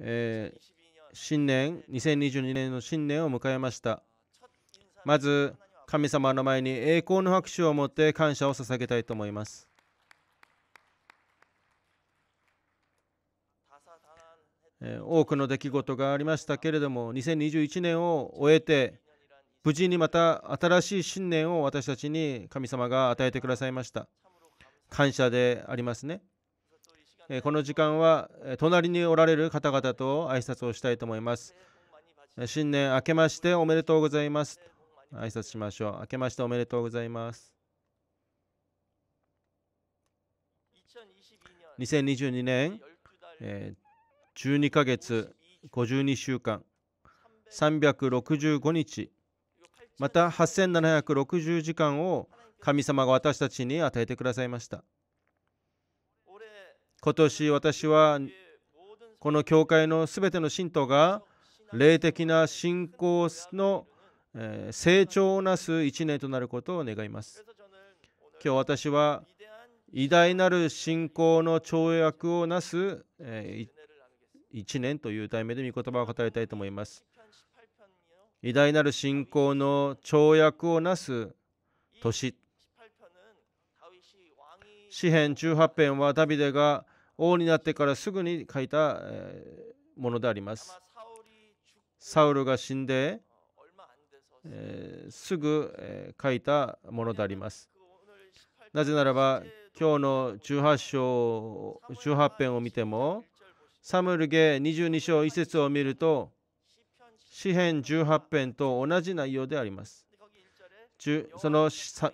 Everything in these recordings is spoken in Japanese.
え新年2022年の新年を迎えましたまず神様の前に栄光の拍手を持って感謝を捧げたいと思います多くの出来事がありましたけれども2021年を終えて無事にまた新しい新年を私たちに神様が与えてくださいました感謝でありますねこの時間は隣におられる方々と挨拶をしたいと思います。新年明けましておめでとうございます。挨拶しましょう。明けましておめでとうございます。2022年、え12ヶ月52週間365日また8760時間を神様が私たちに与えてくださいました。今年私はこの教会のすべての信徒が霊的な信仰の成長をなす1年となることを願います。今日私は偉大なる信仰の跳躍をなす1年という題名で御言葉を語りたいと思います。偉大なる信仰の跳躍をなす年。詩篇18編はダビデが王になってからすぐに書いたものであります。サウルが死んで、えー、すぐ、えー、書いたものであります。なぜならば今日の18章18編を見てもサムルゲ22章1節を見ると詩篇18編と同じ内容であります。そのサ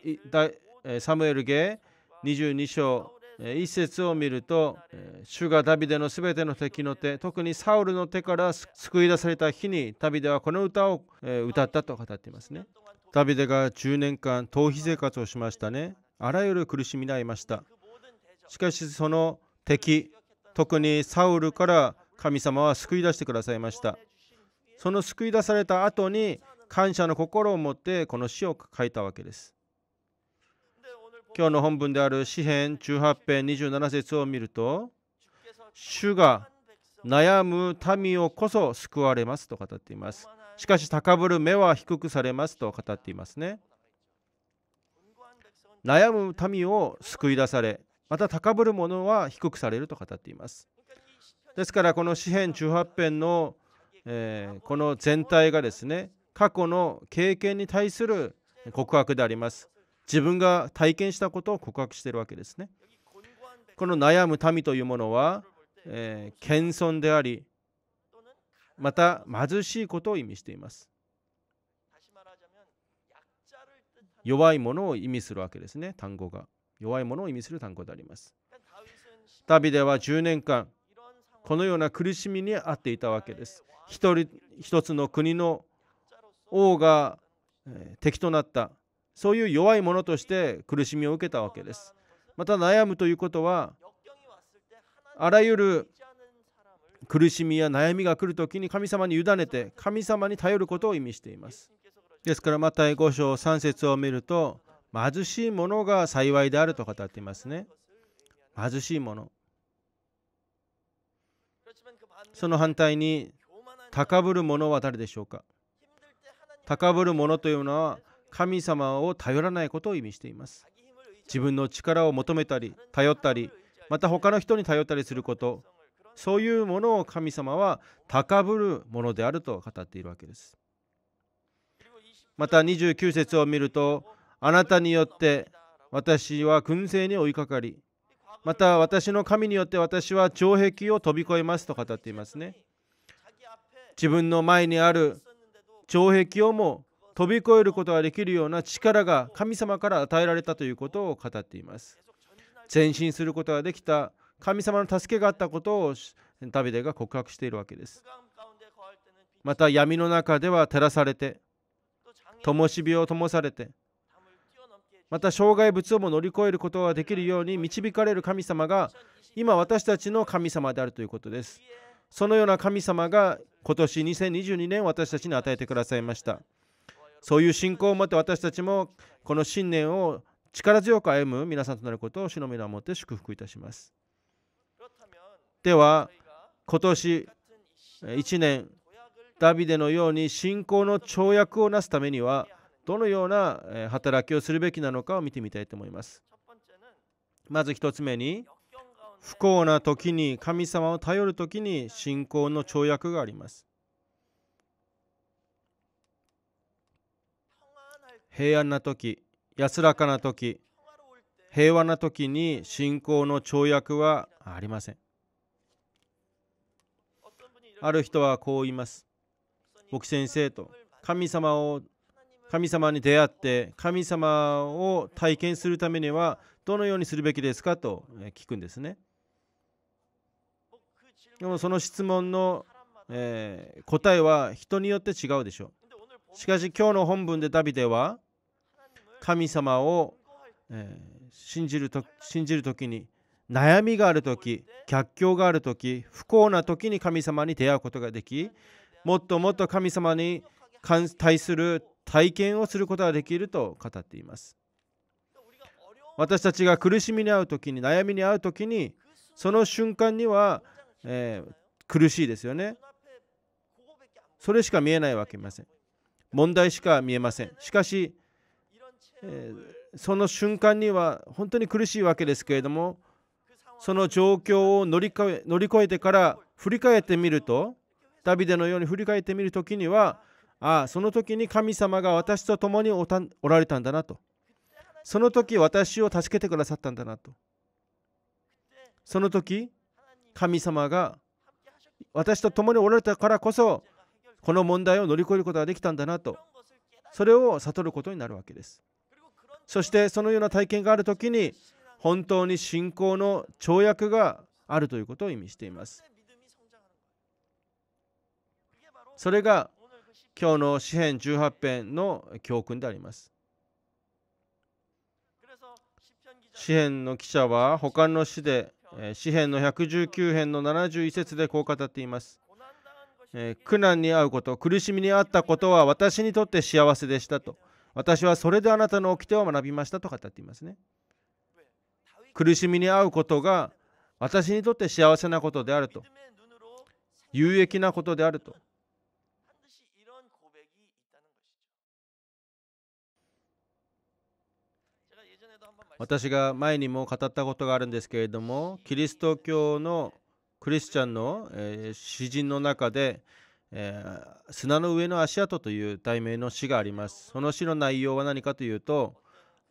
ムエルゲ22章一節を見ると、主がダビデのすべての敵の手、特にサウルの手から救い出された日に、ダビデはこの歌を歌ったと語っていますね。ダビデが10年間、逃避生活をしましたね。あらゆる苦しみがあいました。しかし、その敵、特にサウルから神様は救い出してくださいました。その救い出された後に、感謝の心を持ってこの詩を書いたわけです。今日の本文である詩篇18編27節を見ると主が悩む民をこそ救われますと語っていますしかし高ぶる目は低くされますと語っていますね悩む民を救い出されまた高ぶる者は低くされると語っていますですからこの詩篇18編の、えー、この全体がですね過去の経験に対する告白であります自分が体験したことを告白しているわけですね。この悩む民というものは、えー、謙遜であり、また貧しいことを意味しています。弱いものを意味するわけですね、単語が。弱いものを意味する単語であります。ダビデは10年間、このような苦しみに遭っていたわけです。一人一つの国の王が敵となったそういう弱いものとして苦しみを受けたわけですまた悩むということはあらゆる苦しみや悩みが来るときに神様に委ねて神様に頼ることを意味していますですからまたイ5章3節を見ると貧しいものが幸いであると語っていますね貧しいものその反対に高ぶる者は誰でしょうか高ぶる者というのは神様を頼らないことを意味しています自分の力を求めたり頼ったりまた他の人に頼ったりすることそういうものを神様は高ぶるものであると語っているわけですまた29節を見るとあなたによって私は燻製に追いかかりまた私の神によって私は城壁を飛び越えますと語っていますね自分の前にある城壁をも飛び越えることができるような力が神様から与えられたということを語っています前進することができた神様の助けがあったことをダビデが告白しているわけですまた闇の中では照らされて灯火を灯されてまた障害物をも乗り越えることができるように導かれる神様が今私たちの神様であるということですそのような神様が今年2022年私たちに与えてくださいましたそういう信仰を持って私たちもこの信念を力強く歩む皆さんとなることを主の皆をもって祝福いたします。では今年1年ダビデのように信仰の跳躍をなすためにはどのような働きをするべきなのかを見てみたいと思います。まず1つ目に不幸な時に神様を頼る時に信仰の跳躍があります。平安な時安らかな時平和な時に信仰の跳躍はありませんある人はこう言います師先生と神様を神様に出会って神様を体験するためにはどのようにするべきですかと聞くんですねでもその質問の、えー、答えは人によって違うでしょうしかし今日の本文でダビデは神様を、え信じると信じる時に悩みがある時逆境がある時不幸な時に神様に出会うことができもっともっと神様に対する体験をすることができると語っています私たちが苦しみに遭う時に悩みに遭う時にその瞬間には、えー、苦しいですよねそれしか見えないわけません問題しか見えませんしかしえー、その瞬間には本当に苦しいわけですけれどもその状況を乗り越え乗り越えてから振り返ってみるとダビデのように振り返ってみる時にはああその時に神様が私と共におられたんだなとその時私を助けてくださったんだなとその時神様が私と共におられたからこそこの問題を乗り越えることができたんだなとそれを悟ることになるわけです。そしてそのような体験がある時に本当に信仰の跳躍があるということを意味していますそれが今日の詩篇18編の教訓であります詩篇の記者は他の詩で詩篇の119編の71節でこう語っています苦難に遭うこと苦しみに遭ったことは私にとって幸せでしたと私はそれであなたの掟を学びましたと語っていますね。苦しみに遭うことが私にとって幸せなことであると、有益なことであると。私が前にも語ったことがあるんですけれども、キリスト教のクリスチャンの詩人の中で、えー、砂の上の足跡という題名の詩があります。その詩の内容は何かというと、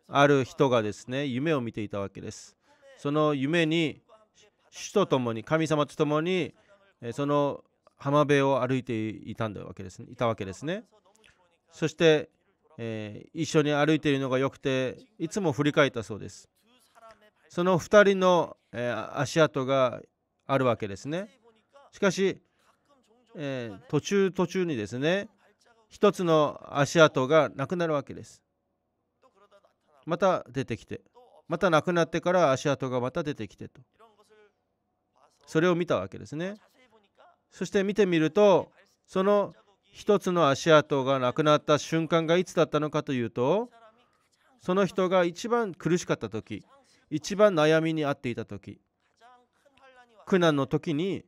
ある人がですね、夢を見ていたわけです。その夢に、主と共に、神様と共に、その浜辺を歩いていたんだわけですね。いたわけですね。そして、えー、一緒に歩いているのが良くて、いつも振り返ったそうです。その2人の、えー、足跡があるわけですね。しかし、えー、途中途中にですね一つの足跡がなくなるわけですまた出てきてまたなくなってから足跡がまた出てきてとそれを見たわけですねそして見てみるとその一つの足跡がなくなった瞬間がいつだったのかというとその人が一番苦しかった時一番悩みに遭っていた時苦難の時に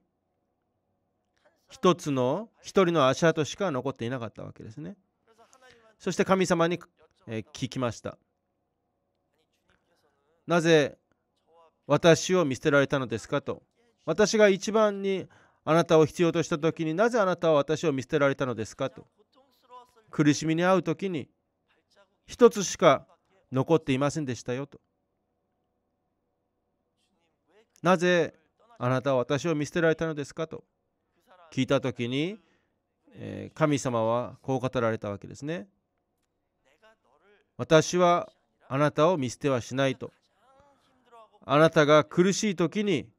一つの一人の足跡しか残っていなかったわけですねそして神様に聞きましたなぜ私を見捨てられたのですかと私が一番にあなたを必要とした時になぜあなたは私を見捨てられたのですかと苦しみに遭う時に一つしか残っていませんでしたよとなぜあなたは私を見捨てられたのですかと聞いた時に、え神様はこう語られたわけですね。私はあなたを見捨てはしないと。あなたが苦しい時に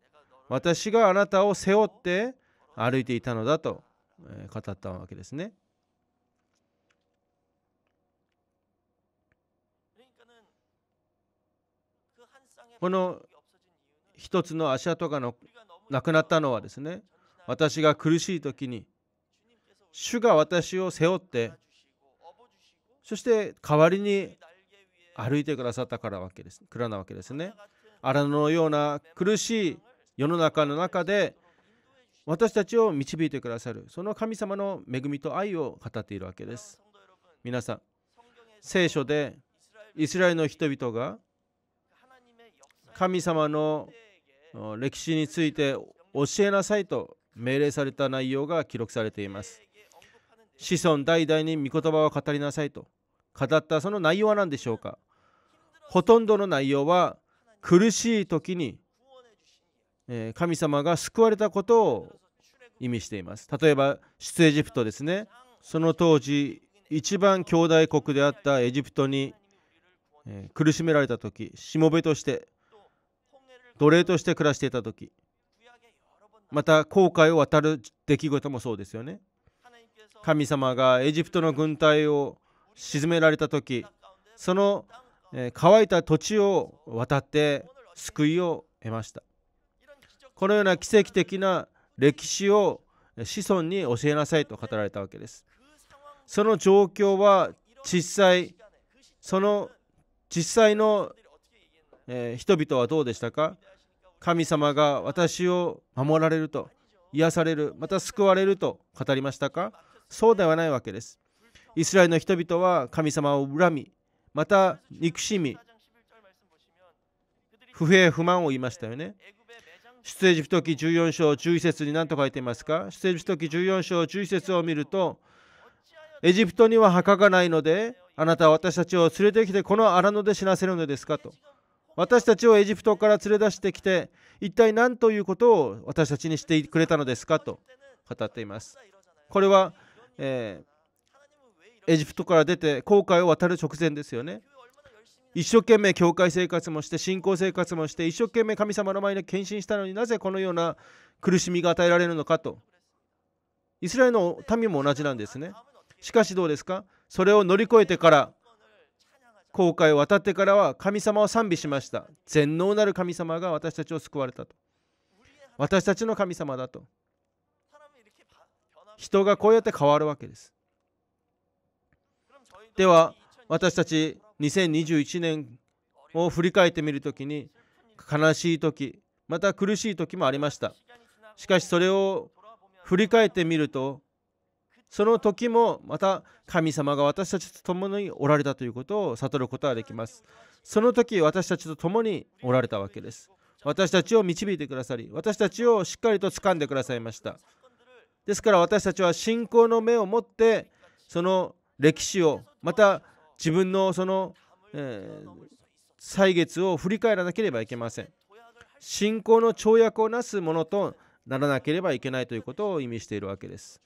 私があなたを背負って歩いていたのだと語ったわけですね。この一つの足跡がなくなったのはですね私が苦しい時に主が私を背負ってそして代わりに歩いてくださったからわけです蔵なわけですね。荒野のような苦しい世の中の中で私たちを導いてくださるその神様の恵みと愛を語っているわけです。皆さん聖書でイスラエルの人々が神様の歴史について教えなさいと命令された内容が記録されています子孫代々に御言葉を語りなさいと語ったその内容は何でしょうかほとんどの内容は苦しい時に神様が救われたことを意味しています例えば出エジプトですねその当時一番兄弟国であったエジプトに苦しめられた時しもべとして奴隷として暮らしていた時また航海を渡る出来事もそうですよね神様がエジプトの軍隊を沈められた時その乾いた土地を渡って救いを得ましたこのような奇跡的な歴史を子孫に教えなさいと語られたわけですその状況は実際その実際の人々はどうでしたか神様が私を守られると癒されるまた救われると語りましたかそうではないわけですイスラエルの人々は神様を恨みまた憎しみ不平不満を言いましたよね出エジプト記14章11節に何と書いていますか出エジプト記14章11節を見るとエジプトには墓がないのであなたは私たちを連れてきてこの荒野で死なせるのですかと私たちをエジプトから連れ出してきて一体何ということを私たちにしてくれたのですかと語っていますこれは、えー、エジプトから出て航海を渡る直前ですよね一生懸命教会生活もして信仰生活もして一生懸命神様の前で献身したのになぜこのような苦しみが与えられるのかとイスラエルの民も同じなんですねしかしどうですかそれを乗り越えてから航海を渡ってからは神様を賛美しました全能なる神様が私たちを救われたと私たちの神様だと人がこうやって変わるわけですでは私たち2021年を振り返ってみるときに悲しい時また苦しい時もありましたしかしそれを振り返ってみるとその時もまた神様が私たちと共におられたということを悟ることができます。その時私たちと共におられたわけです。私たちを導いてくださり、私たちをしっかりと掴んでくださいました。ですから私たちは信仰の目を持って、その歴史を、また自分のその、えー、歳月を振り返らなければいけません。信仰の跳躍をなすものとならなければいけないということを意味しているわけです。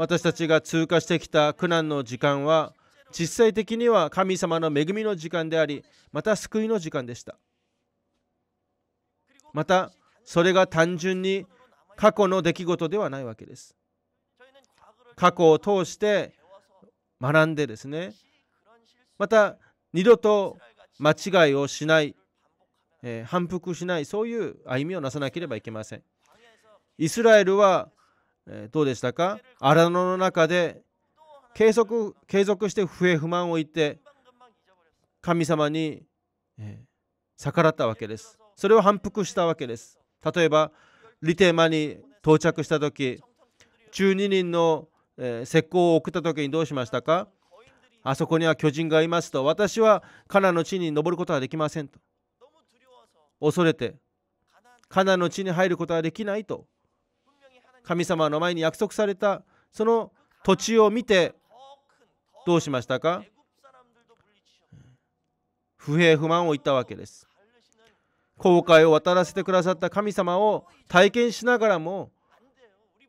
私たちが通過してきた苦難の時間は実際的には神様の恵みの時間でありまた救いの時間でしたまたそれが単純に過去の出来事ではないわけです過去を通して学んでですねまた二度と間違いをしない、えー、反復しないそういう歩みをなさなければいけませんイスラエルはえどうでしたか荒野の中で継続継続して不平不満を言って神様に、え逆らったわけですそれを反復したわけです例えばリテーマに到着した時12人の、え石膏を送った時にどうしましたかあそこには巨人がいますと私はカナの地に登ることはできませんと恐れてカナの地に入ることはできないと神様の前に約束されたその土地を見てどうしましたか不平不満を言ったわけです。後悔を渡らせてくださった神様を体験しながらも、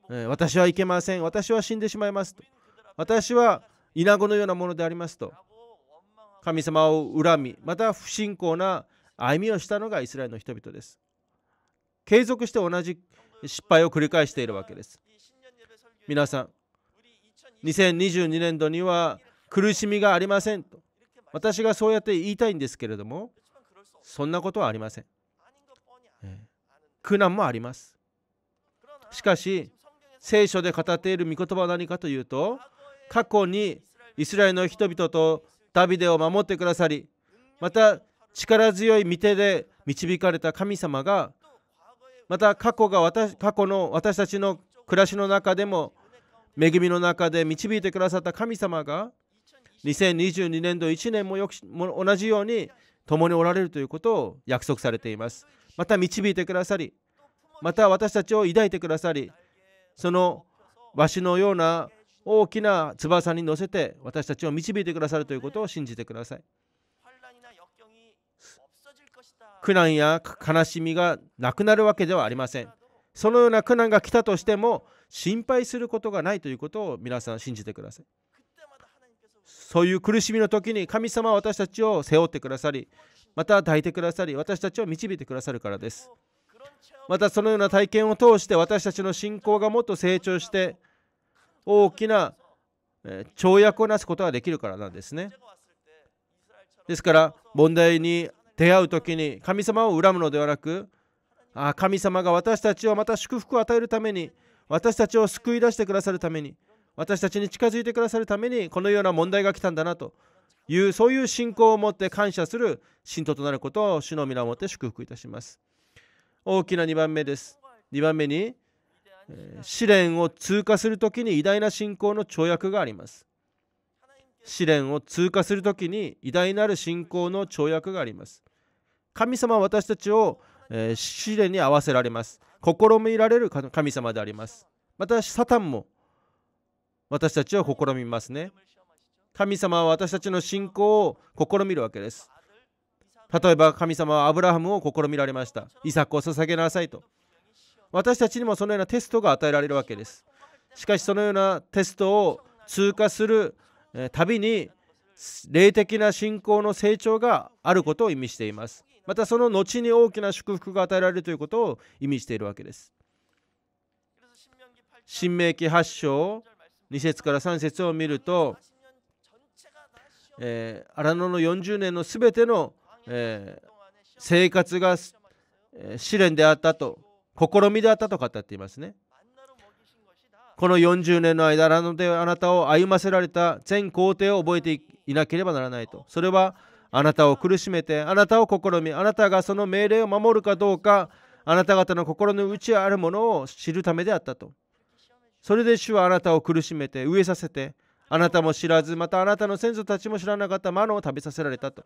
え私はいけません、私は死んでしまいますと、私はイナゴのようなものでありますと、神様を恨み、また不信仰な歩みをしたのがイスラエルの人々です。継続して同じ失敗を繰り返しているわけです皆さん2022年度には苦しみがありませんと私がそうやって言いたいんですけれどもそんなことはありません苦難もありますしかし聖書で語っている御言葉は何かというと過去にイスラエルの人々とダビデを守ってくださりまた力強い御手で導かれた神様がまた過去が私過去の私たちの暮らしの中でも恵みの中で導いてくださった神様が2022年度1年もよく同じように共におられるということを約束されていますまた導いてくださりまた私たちを抱いてくださりそのわしのような大きな翼に乗せて私たちを導いてくださるということを信じてください。苦難や悲しみがなくなるわけではありませんそのような苦難が来たとしても心配することがないということを皆さん信じてくださいそういう苦しみの時に神様は私たちを背負ってくださりまた抱いてくださり私たちを導いてくださるからですまたそのような体験を通して私たちの信仰がもっと成長して大きな跳躍をなすことができるからなんですねですから問題に出会う時に神様を恨むのではなくあ神様が私たちをまた祝福を与えるために私たちを救い出してくださるために私たちに近づいてくださるためにこのような問題が来たんだなというそういう信仰を持って感謝する信徒となることを主の皆をもって祝福いたします大きな2番目です2番目に、えー、試練を通過する時に偉大な信仰の跳躍があります試練を通過するときに偉大なる信仰の跳躍があります神様は私たちを、えー、試練に合わせられます試みられる神様でありますまたサタンも私たちを試みますね神様は私たちの信仰を試みるわけです例えば神様はアブラハムを試みられましたイサクを捧げなさいと私たちにもそのようなテストが与えられるわけですしかしそのようなテストを通過するたびに霊的な信仰の成長があることを意味していますまたその後に大きな祝福が与えられるということを意味しているわけです新明記8章2節から3節を見ると、えー、荒野の40年のすべての、えー、生活が、えー、試練であったと試みであったと語っていますねこの40年の間荒野であなたを歩ませられた全行程を覚えていなければならないとそれはあなたを苦しめてあなたを試みあなたがその命令を守るかどうかあなた方の心の内あるものを知るためであったとそれで主はあなたを苦しめて飢えさせてあなたも知らずまたあなたの先祖たちも知らなかったマのを食べさせられたと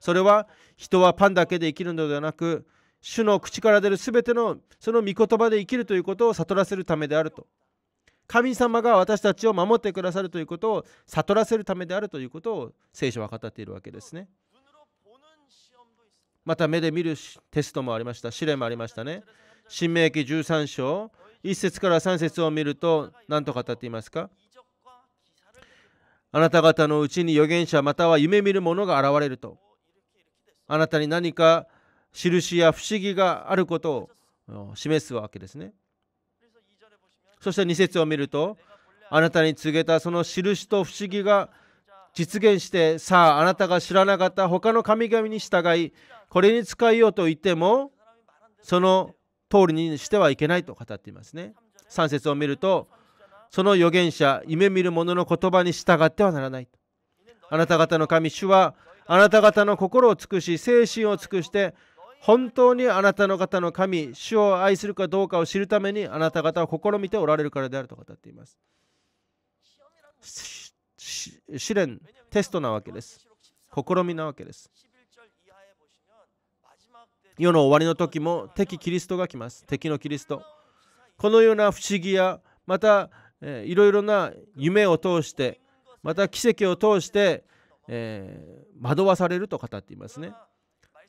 それは人はパンだけで生きるのではなく主の口から出るすべてのその御言葉で生きるということを悟らせるためであると神様が私たちを守ってくださるということを悟らせるためであるということを聖書は語っているわけですね。また目で見るテストもありました。試練もありましたね。新明記13章1節から3節を見ると何と語っていますかあなた方のうちに預言者または夢見る者が現れるとあなたに何か印や不思議があることを示すわけですね。そして2節を見るとあなたに告げたその印と不思議が実現してさああなたが知らなかった他の神々に従いこれに使いようと言ってもその通りにしてはいけないと語っていますね3節を見るとその預言者夢見る者の言葉に従ってはならないあなた方の神主はあなた方の心を尽くし精神を尽くして本当にあなたの方の神、主を愛するかどうかを知るためにあなた方は試みておられるからであると語っています。試練、テストなわけです。試みなわけです。世の終わりの時も敵キリストが来ます。敵のキリスト。このような不思議や、また、えいろいろな夢を通して、また奇跡を通して、えー、惑わされると語っていますね。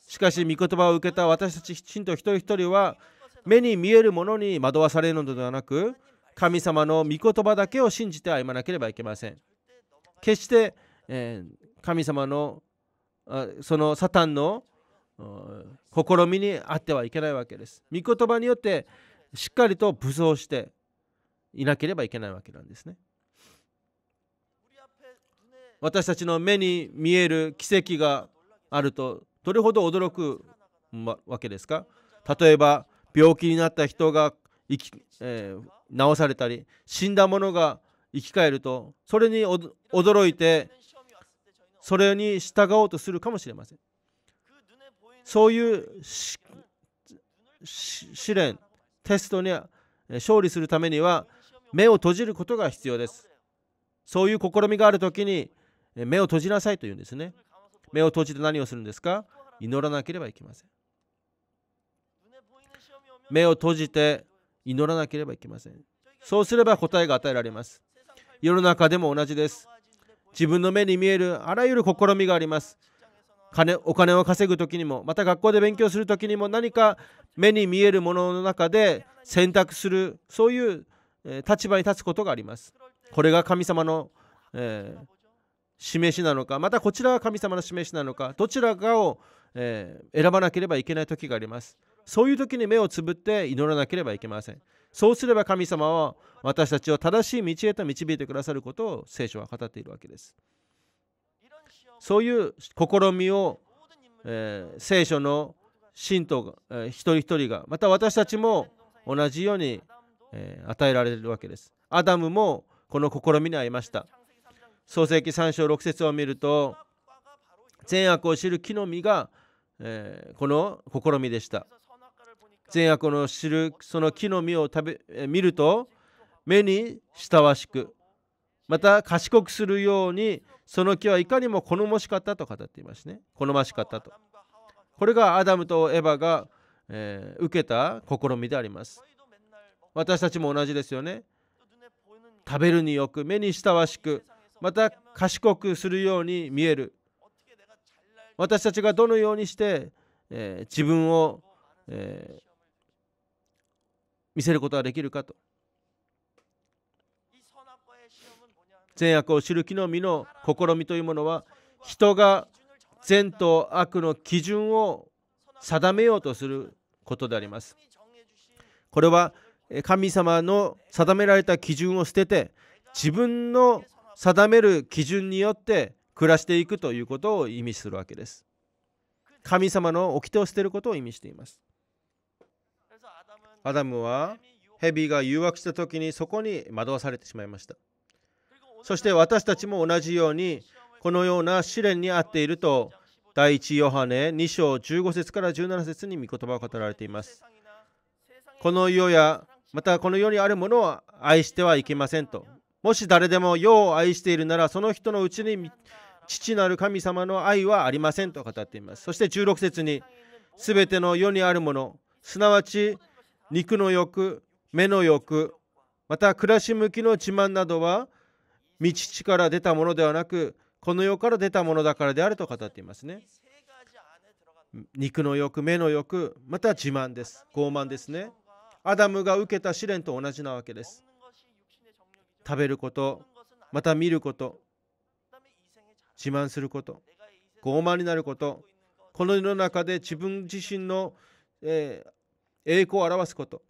しかし御言葉を受けた私たちきちんと一人一人は目に見えるものに惑わされるのではなく神様の御言葉だけを信じて歩まなければいけません決して、えー、神様のそのサタンの試みにあってはいけないわけです御言葉によってしっかりと武装していなければいけないわけなんですね私たちの目に見える奇跡があるとどれほど驚くわけですか例えば病気になった人が生き、えー、治されたり死んだ者が生き返るとそれに驚いてそれに従おうとするかもしれませんそういう試練テストに勝利するためには目を閉じることが必要ですそういう試みがある時に目を閉じなさいというんですね目を閉じて何をするんですか祈らなければいけません目を閉じて祈らなければいけませんそうすれば答えが与えられます世の中でも同じです自分の目に見えるあらゆる試みがあります金お金を稼ぐ時にもまた学校で勉強する時にも何か目に見えるものの中で選択するそういう立場に立つことがありますこれが神様の、えー、示しなのかまたこちらが神様の示しなのかどちらかを、えー、選ばなければいけない時がありますそういう時に目をつぶって祈らなければいけませんそうすれば神様は私たちを正しい道へと導いてくださることを聖書は語っているわけですそういう試みを、えー、聖書の信徒が、えー、一人一人がまた私たちも同じように、え与えられるわけですアダムもこの試みに遭いました創世記3章6節を見ると善悪を知る木の実が、えー、この試みでした善悪の知るその木の実を食べ見ると目に親わしくまた賢くするようにその木はいかにも好ましかったと語っていますね好ましかったとこれがアダムとエヴァが、えー、受けた試みであります私たちも同じですよね食べるによく目に親わしくまた賢くするように見える私たちがどのようにして、えー、自分を、えー、見せることができるかと善悪を知る木の実の試みというものは人が善と悪の基準を定めようとすることでありますこれは神様の定められた基準を捨てて自分の定める基準によって暮らしていくということを意味するわけです。神様の掟を捨てることを意味しています。アダムは蛇が誘惑した時にそこに惑わされてしまいました。そして私たちも同じようにこのような試練にあっていると第一ヨハネ2章15節から17節に御言葉を語られています。この世やまたこの世にあるものを愛してはいけませんともし誰でも世を愛しているならその人のうちに父なる神様の愛はありませんと語っていますそして16節に全ての世にあるものすなわち肉の欲目の欲また暮らし向きの自慢などは道地から出たものではなくこの世から出たものだからであると語っていますね肉の欲目の欲また自慢です傲慢ですねアダムが受けた試練と同じなわけです食べることまた見ること自慢すること傲慢になることこの世の中で自分自身の、え栄光を表すこと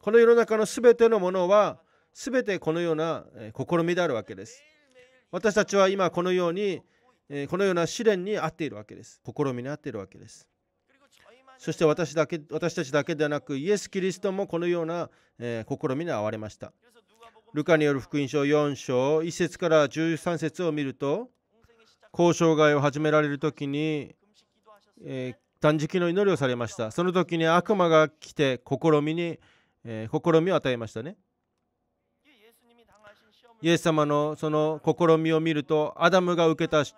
この世の中の全てのものは全てこのような、え試みであるわけです私たちは今このように、えこのような試練に合っているわけです試みに合っているわけですそして私だけ私たちだけではなくイエス・キリストもこのような、え試みに遭われましたルカによる福音書4章1節から13節を見ると交渉外を始められる時に、えー、断食の祈りをされましたその時に悪魔が来て試みに、えー、試みを与えましたねイエス様のその試みを見るとアダムが受けた試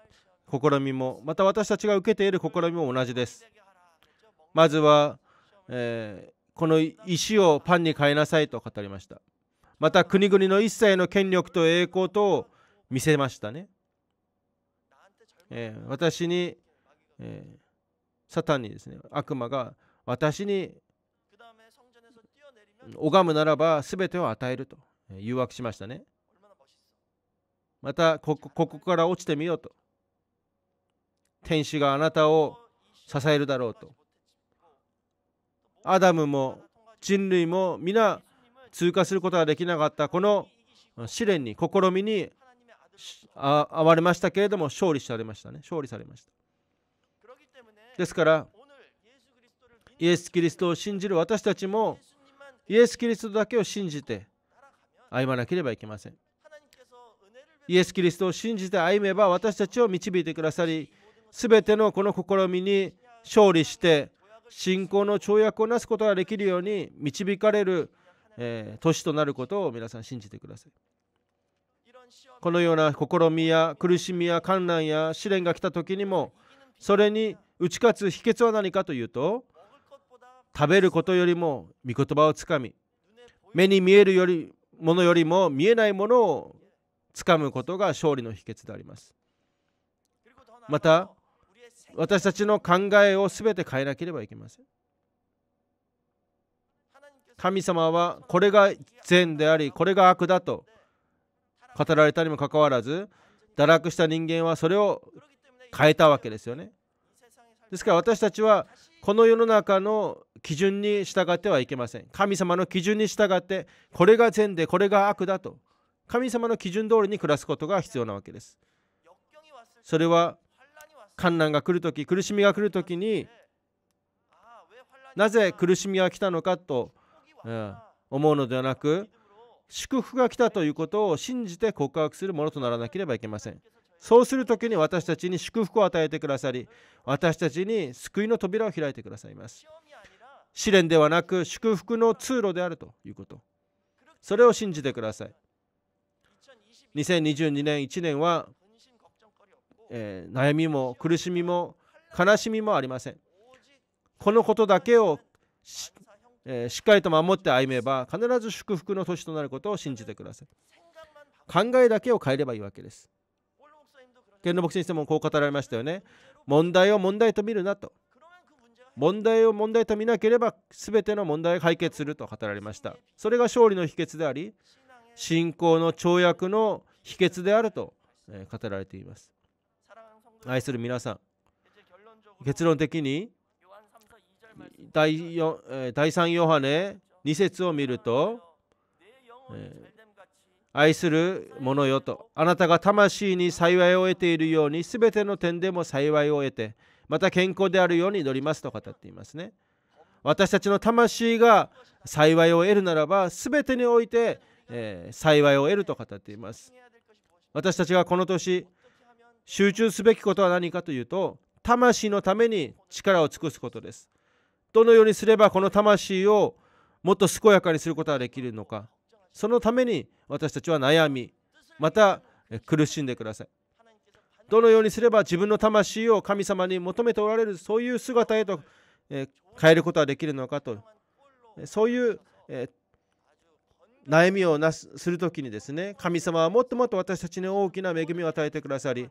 みもまた私たちが受けている試みも同じですまずは、えー、この石をパンに変えなさいと語りましたまた国々の一切の権力と栄光と見せましたね、えー、私に、えー、サタンにですね悪魔が私に拝むならば全てを与えると誘惑しましたねまたここから落ちてみようと天使があなたを支えるだろうとアダムも人類も皆通過することができなかったこの試練に試みにあわれましたけれども勝利されましたね勝利されましたですからイエス・キリストを信じる私たちもイエス・キリストだけを信じて歩まなければいけませんイエス・キリストを信じて歩めば私たちを導いてくださり全てのこの試みに勝利して信仰の跳躍をなすことができるように導かれるえー、年となることを皆さん信じてください。このような試みや苦しみや観難や試練が来た時にもそれに打ち勝つ秘訣は何かというと食べることよりも御言葉をつかみ目に見えるよりものよりも見えないものをつかむことが勝利の秘訣でありますまた私たちの考えを全て変えなければいけません神様はこれが善でありこれが悪だと語られたにもかかわらず堕落した人間はそれを変えたわけですよねですから私たちはこの世の中の基準に従ってはいけません神様の基準に従ってこれが善でこれが悪だと神様の基準通りに暮らすことが必要なわけですそれは観難が来るとき苦しみが来るときになぜ苦しみが来たのかとうん、思うのではなく祝福が来たということを信じて告白するものとならなければいけませんそうする時に私たちに祝福を与えてくださり私たちに救いの扉を開いてくださいます試練ではなく祝福の通路であるということそれを信じてください2022年1年は、えー、悩みも苦しみも悲しみもありませんこのことだけをえー、しっかりと守って歩めば必ず祝福の年となることを信じてください考えだけを変えればいいわけです剣の牧師にしてもこう語られましたよね問題を問題と見るなと問題を問題と見なければ全ての問題が解決すると語られましたそれが勝利の秘訣であり信仰の跳躍の秘訣であると語られています愛する皆さん結論的に第 ,4 第3ヨハネ2節を見ると、え愛する者よとあなたが魂に幸いを得ているように全ての点でも幸いを得てまた健康であるように祈りますと語っていますね私たちの魂が幸いを得るならば全てにおいて、え幸いを得ると語っています私たちがこの年集中すべきことは何かというと魂のために力を尽くすことですどのようにすればこの魂をもっと健やかにすることができるのかそのために私たちは悩みまた苦しんでくださいどのようにすれば自分の魂を神様に求めておられるそういう姿へと変えることができるのかとそういう悩みをなすする時にですね神様はもっともっと私たちに大きな恵みを与えてくださり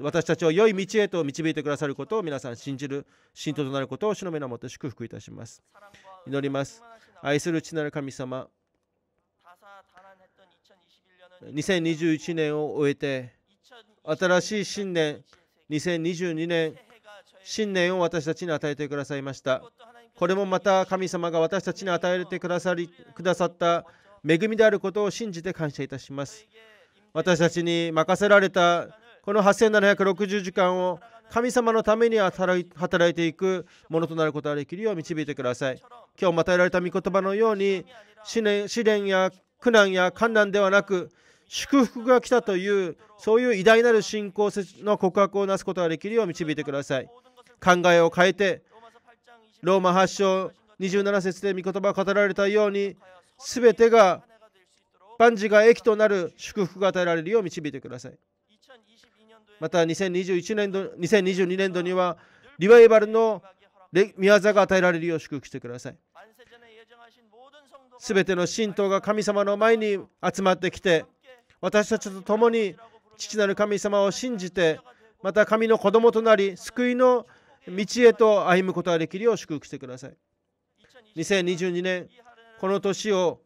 私たちを良い道へと導いてくださることを皆さん信じる信徒となることを主の目のもと祝福いたします祈ります愛する父なる神様2021年を終えて新しい新年2022年新年を私たちに与えてくださいましたこれもまた神様が私たちに与えてくださりくださった恵みであることを信じて感謝いたします私たちに任せられたこの8760時間を神様のために働いていくものとなることができるよう導いてください。今日またられた御言葉のように試練や苦難や困難ではなく祝福が来たというそういう偉大なる信仰の告白をなすことができるよう導いてください。考えを変えてローマ発祥27節で御言葉が語られたように全てが万事が益となる祝福が与えられるよう導いてください。また2021年度2022年度にはリバイバルの宮業が与えられるよう祝福してください。すべての信徒が神様の前に集まってきて、私たちと共に父なる神様を信じて、また神の子供となり、救いの道へと歩むことができるよう祝福してください。2022年、この年を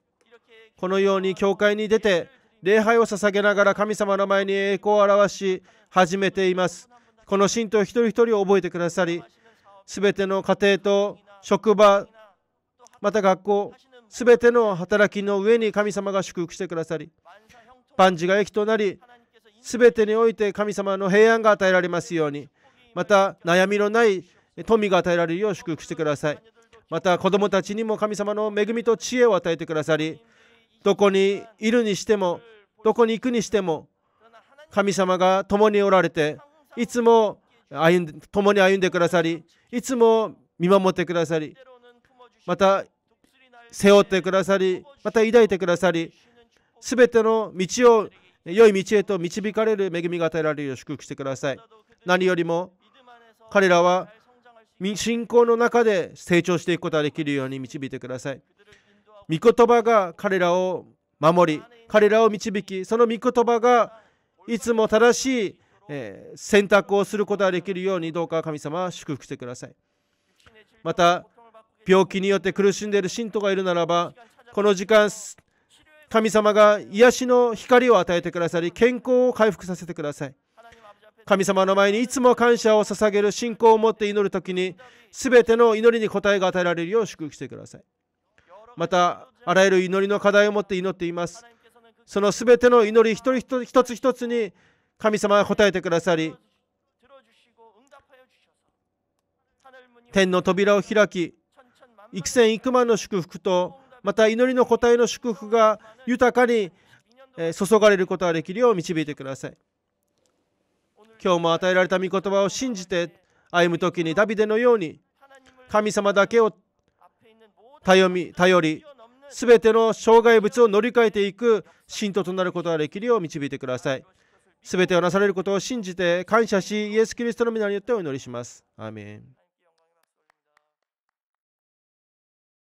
このように教会に出て、礼拝を捧げながら神様の前に栄光を表し始めていますこの信徒一人一人を覚えてくださり全ての家庭と職場また学校すべての働きの上に神様が祝福してくださり万事が益となり全てにおいて神様の平安が与えられますようにまた悩みのない富が与えられるよう祝福してくださいまた子どもたちにも神様の恵みと知恵を与えてくださりどこにいるにしてもどこに行くにしても神様が共におられていつも歩ん共に歩んでくださりいつも見守ってくださりまた背負ってくださりまた抱いてくださりすべての道を良い道へと導かれる恵みが与えられるよう祝福してください何よりも彼らは信仰の中で成長していくことができるように導いてください御言葉が彼らを守り彼らを導きその御言葉がいつも正しい、え選択をすることができるようにどうか神様祝福してくださいまた病気によって苦しんでいる信徒がいるならばこの時間神様が癒しの光を与えてくださり健康を回復させてください神様の前にいつも感謝を捧げる信仰を持って祈る時に全ての祈りに答えが与えられるよう祝福してくださいまたあらゆる祈りの課題を持って祈っていますその全ての祈り一人一つ一つに神様が答えてくださり天の扉を開き幾千幾万の祝福とまた祈りの答えの祝福が豊かに注がれることができるよう導いてください今日も与えられた御言葉を信じて歩む時にダビデのように神様だけを頼み頼りすべての障害物を乗り換えていく信徒となることができるよう導いてくださいすべてをなされることを信じて感謝しイエス・キリストの皆によってお祈りしますアーメン